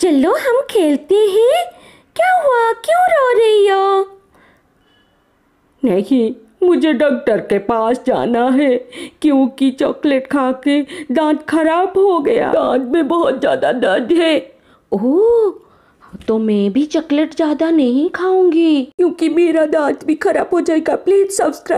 चलो हम खेलते हैं क्या हुआ क्यों रो रही हो नहीं मुझे डॉक्टर के पास जाना है क्योंकि चॉकलेट खा के दांत खराब हो गया दांत में बहुत ज़्यादा दर्द है ओ तो मैं भी चॉकलेट ज़्यादा नहीं खाऊंगी क्योंकि मेरा दांत भी खराब हो जाएगा प्लीज सब्सक्राइब